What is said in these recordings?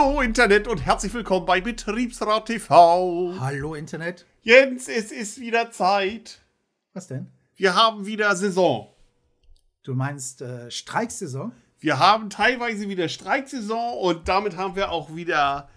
Hallo Internet und herzlich willkommen bei Betriebsrat TV. Hallo Internet. Jens, es ist wieder Zeit. Was denn? Wir haben wieder Saison. Du meinst äh, Streiksaison? Wir haben teilweise wieder Streiksaison und damit haben wir auch wieder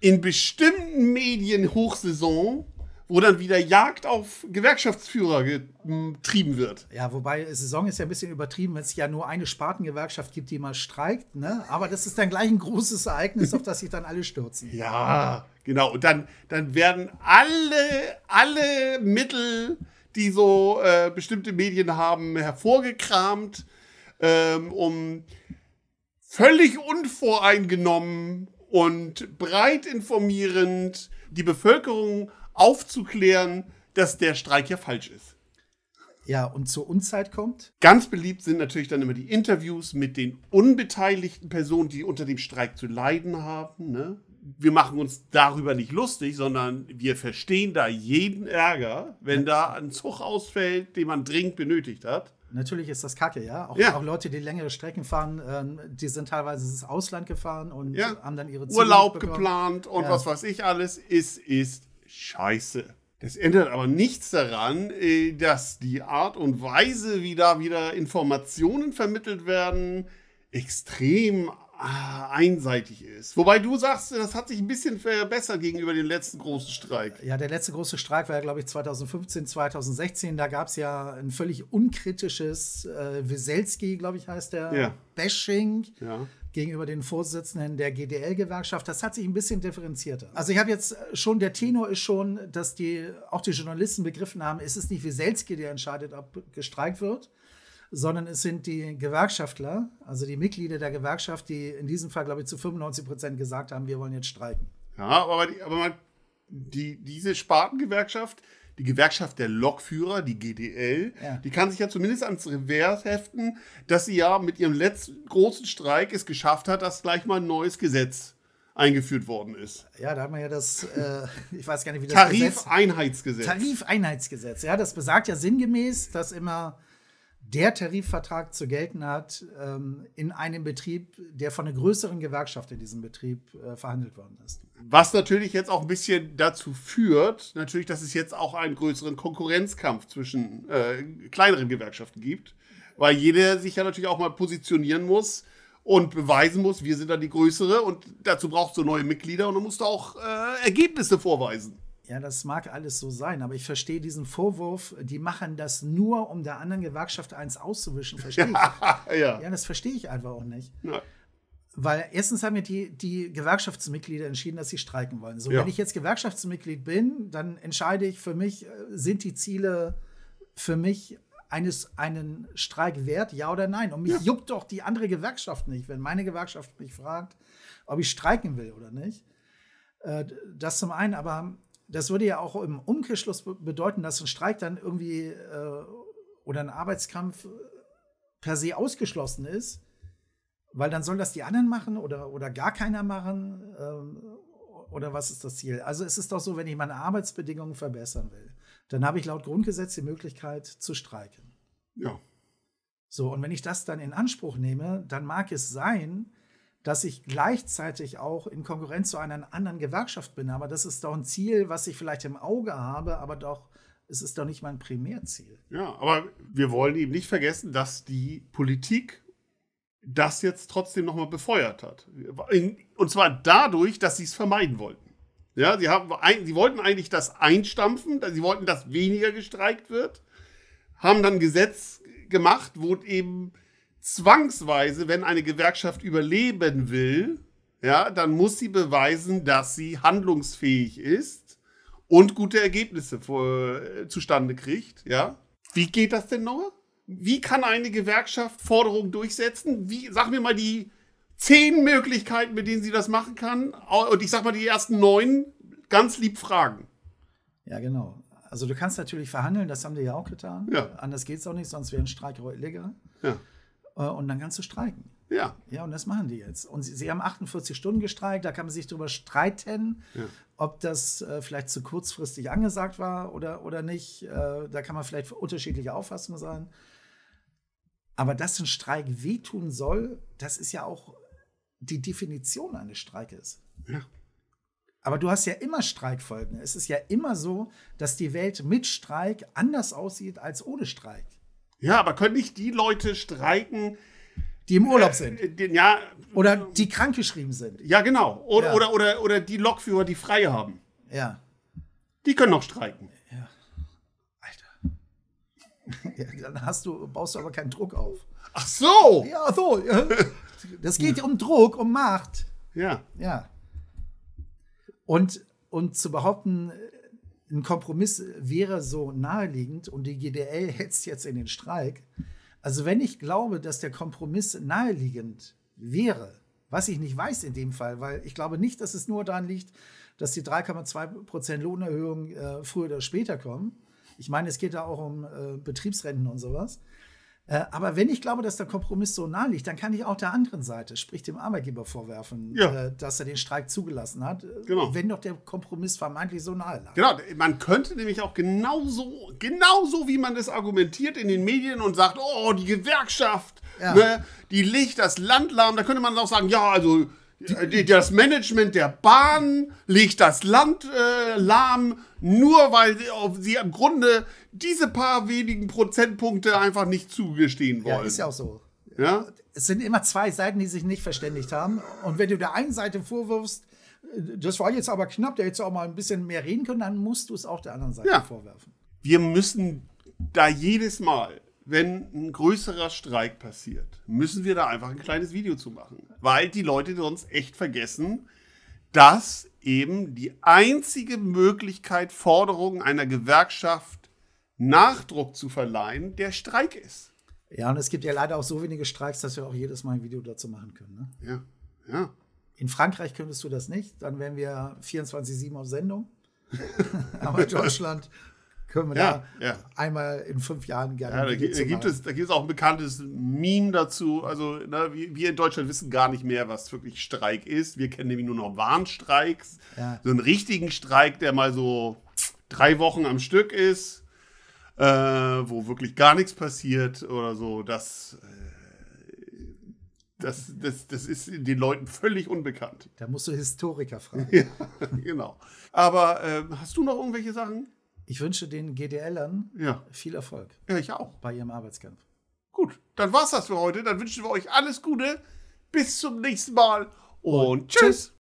in bestimmten Medien Hochsaison wo dann wieder Jagd auf Gewerkschaftsführer getrieben wird. Ja, wobei Saison ist ja ein bisschen übertrieben, wenn es ja nur eine Spartengewerkschaft gibt, die mal streikt. Ne? Aber das ist dann gleich ein großes Ereignis, auf das sich dann alle stürzen. Ja, genau. Und dann, dann werden alle, alle Mittel, die so äh, bestimmte Medien haben, hervorgekramt, ähm, um völlig unvoreingenommen und breit informierend die Bevölkerung aufzuklären, dass der Streik ja falsch ist. Ja, und zur Unzeit kommt? Ganz beliebt sind natürlich dann immer die Interviews mit den unbeteiligten Personen, die unter dem Streik zu leiden haben. Ne? Wir machen uns darüber nicht lustig, sondern wir verstehen da jeden Ärger, wenn da ein Zug ausfällt, den man dringend benötigt hat. Natürlich ist das Kacke, ja. Auch, ja. auch Leute, die längere Strecken fahren, ähm, die sind teilweise ins Ausland gefahren und ja. haben dann ihre Ziele Urlaub bekommen. geplant und ja. was weiß ich alles. Es ist, scheiße. Das ändert aber nichts daran, äh, dass die Art und Weise, wie da wieder Informationen vermittelt werden, extrem äh, einseitig ist. Wobei du sagst, das hat sich ein bisschen verbessert gegenüber dem letzten großen Streik. Ja, der letzte große Streik war ja, glaube ich, 2015, 2016. Da gab es ja ein völlig unkritisches äh, Weselski, glaube ich, heißt der, ja. Bashing. Ja gegenüber den Vorsitzenden der GDL-Gewerkschaft. Das hat sich ein bisschen differenzierter. Also ich habe jetzt äh, schon, der Tenor ist schon, dass die, auch die Journalisten begriffen haben, es ist nicht Wieselski, der entscheidet, ob gestreikt wird, sondern es sind die Gewerkschaftler, also die Mitglieder der Gewerkschaft, die in diesem Fall, glaube ich, zu 95 Prozent gesagt haben, wir wollen jetzt streiken. Ja, aber, die, aber man, die, diese Spartengewerkschaft, die Gewerkschaft der Lokführer, die GDL, ja. die kann sich ja zumindest ans Revers heften, dass sie ja mit ihrem letzten großen Streik es geschafft hat, dass gleich mal ein neues Gesetz eingeführt worden ist. Ja, da hat man ja das, äh, ich weiß gar nicht, wie das Tarifeinheitsgesetz. Tarifeinheitsgesetz, ja, das besagt ja sinngemäß, dass immer der Tarifvertrag zu gelten hat ähm, in einem Betrieb, der von einer größeren Gewerkschaft in diesem Betrieb äh, verhandelt worden ist. Was natürlich jetzt auch ein bisschen dazu führt, natürlich, dass es jetzt auch einen größeren Konkurrenzkampf zwischen äh, kleineren Gewerkschaften gibt, weil jeder sich ja natürlich auch mal positionieren muss und beweisen muss, wir sind dann die größere und dazu brauchst du neue Mitglieder und dann musst du auch äh, Ergebnisse vorweisen. Ja, das mag alles so sein, aber ich verstehe diesen Vorwurf, die machen das nur, um der anderen Gewerkschaft eins auszuwischen, verstehe ja, ich. Ja. ja, das verstehe ich einfach auch nicht. Ja. Weil erstens haben ja die, die Gewerkschaftsmitglieder entschieden, dass sie streiken wollen. So, ja. wenn ich jetzt Gewerkschaftsmitglied bin, dann entscheide ich für mich, äh, sind die Ziele für mich eines, einen Streik wert, ja oder nein? Und mich ja. juckt doch die andere Gewerkschaft nicht, wenn meine Gewerkschaft mich fragt, ob ich streiken will oder nicht. Äh, das zum einen, aber das würde ja auch im Umkehrschluss bedeuten, dass ein Streik dann irgendwie äh, oder ein Arbeitskampf äh, per se ausgeschlossen ist, weil dann sollen das die anderen machen oder, oder gar keiner machen. Ähm, oder was ist das Ziel? Also es ist doch so, wenn ich meine Arbeitsbedingungen verbessern will, dann habe ich laut Grundgesetz die Möglichkeit zu streiken. Ja. So, und wenn ich das dann in Anspruch nehme, dann mag es sein, dass ich gleichzeitig auch in Konkurrenz zu einer anderen Gewerkschaft bin. Aber das ist doch ein Ziel, was ich vielleicht im Auge habe, aber doch es ist doch nicht mein Primärziel. Ja, aber wir wollen eben nicht vergessen, dass die Politik das jetzt trotzdem nochmal befeuert hat. Und zwar dadurch, dass sie es vermeiden wollten. Ja, sie, haben, sie wollten eigentlich das einstampfen, sie wollten, dass weniger gestreikt wird, haben dann ein Gesetz gemacht, wo eben zwangsweise, wenn eine Gewerkschaft überleben will, ja, dann muss sie beweisen, dass sie handlungsfähig ist und gute Ergebnisse vor, äh, zustande kriegt, ja. Wie geht das denn, noch? Wie kann eine Gewerkschaft Forderungen durchsetzen? Wie, sag mir mal die zehn Möglichkeiten, mit denen sie das machen kann. Und ich sag mal die ersten neun ganz lieb fragen. Ja, genau. Also du kannst natürlich verhandeln, das haben die ja auch getan. Ja. Anders es auch nicht, sonst wäre ein Streik illegal. Ja. Äh, und dann kannst du streiken. Ja. Ja, und das machen die jetzt. Und sie, sie haben 48 Stunden gestreikt, da kann man sich darüber streiten, ja. ob das äh, vielleicht zu kurzfristig angesagt war oder, oder nicht. Äh, da kann man vielleicht unterschiedliche Auffassungen sein. Aber dass ein Streik wehtun soll, das ist ja auch die Definition eines Streikes. Ja. Aber du hast ja immer Streikfolgen. Es ist ja immer so, dass die Welt mit Streik anders aussieht als ohne Streik. Ja, aber können nicht die Leute streiken, die im Urlaub äh, sind. Äh, den, ja, oder die krankgeschrieben sind. Ja, genau. Oder, ja. oder, oder, oder die Lokführer, die frei haben. Ja. Die können noch streiken. Ja. Alter. ja, dann hast du, baust du aber keinen Druck auf. Ach so! Ja, so. Das geht um Druck, um Macht. Ja. Ja. Und, und zu behaupten, ein Kompromiss wäre so naheliegend und die GDL hetzt jetzt in den Streik. Also wenn ich glaube, dass der Kompromiss naheliegend wäre, was ich nicht weiß in dem Fall, weil ich glaube nicht, dass es nur daran liegt, dass die 3,2% Lohnerhöhung äh, früher oder später kommen. Ich meine, es geht da auch um äh, Betriebsrenten und sowas. Äh, aber wenn ich glaube, dass der Kompromiss so nahe liegt, dann kann ich auch der anderen Seite, sprich dem Arbeitgeber vorwerfen, ja. äh, dass er den Streik zugelassen hat, äh, genau. wenn doch der Kompromiss vermeintlich so nahe lag. Genau, man könnte nämlich auch genauso, genauso wie man das argumentiert in den Medien und sagt, oh, die Gewerkschaft, ja. ne, die legt das Land lahm, da könnte man auch sagen, ja, also äh, das Management der Bahn legt das Land äh, lahm, nur weil sie im Grunde diese paar wenigen Prozentpunkte einfach nicht zugestehen wollen. Ja, ist ja auch so. Ja? Es sind immer zwei Seiten, die sich nicht verständigt haben. Und wenn du der einen Seite vorwirfst, äh, das war jetzt aber knapp, der hätte auch mal ein bisschen mehr reden können, dann musst du es auch der anderen Seite ja. vorwerfen. Wir müssen da jedes Mal, wenn ein größerer Streik passiert, müssen wir da einfach ein kleines Video zu machen. Weil die Leute sonst echt vergessen, dass eben die einzige Möglichkeit, Forderungen einer Gewerkschaft Nachdruck zu verleihen, der Streik ist. Ja, und es gibt ja leider auch so wenige Streiks, dass wir auch jedes Mal ein Video dazu machen können. Ne? Ja, ja. In Frankreich könntest du das nicht, dann wären wir 24-7 auf Sendung. Aber in Deutschland können wir ja, da ja. einmal in fünf Jahren gerne. Ja, da, da gibt es, da gibt es auch ein bekanntes Meme dazu. Also, ne, wir, in Deutschland wissen gar nicht mehr, was wirklich Streik ist. Wir kennen nämlich nur noch Warnstreiks. Ja. So einen richtigen Streik, der mal so drei Wochen am Stück ist, äh, wo wirklich gar nichts passiert oder so. Das. Äh, das, das, das ist den Leuten völlig unbekannt. Da musst du Historiker fragen. Ja, genau. Aber äh, hast du noch irgendwelche Sachen? Ich wünsche den GDLern ja. viel Erfolg. Ja, ich auch. Bei ihrem Arbeitskampf. Gut, dann war's das für heute. Dann wünschen wir euch alles Gute. Bis zum nächsten Mal und, und tschüss. tschüss.